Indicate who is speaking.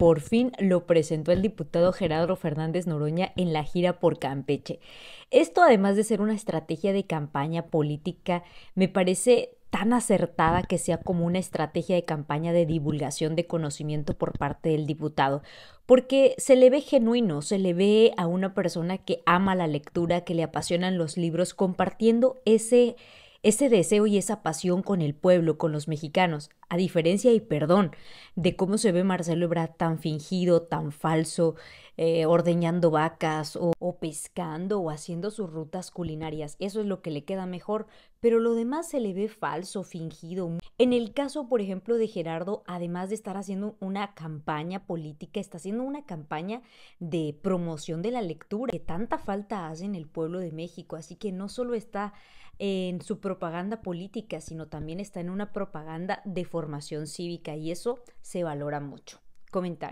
Speaker 1: por fin lo presentó el diputado Gerardo Fernández Noroña en la gira por Campeche. Esto, además de ser una estrategia de campaña política, me parece tan acertada que sea como una estrategia de campaña de divulgación de conocimiento por parte del diputado, porque se le ve genuino, se le ve a una persona que ama la lectura, que le apasionan los libros, compartiendo ese ese deseo y esa pasión con el pueblo, con los mexicanos, a diferencia y perdón de cómo se ve Marcelo Ebrard tan fingido, tan falso, eh, ordeñando vacas o, o pescando o haciendo sus rutas culinarias. Eso es lo que le queda mejor, pero lo demás se le ve falso, fingido, en el caso, por ejemplo, de Gerardo, además de estar haciendo una campaña política, está haciendo una campaña de promoción de la lectura, que tanta falta hace en el pueblo de México. Así que no solo está en su propaganda política, sino también está en una propaganda de formación cívica y eso se valora mucho. Comentar.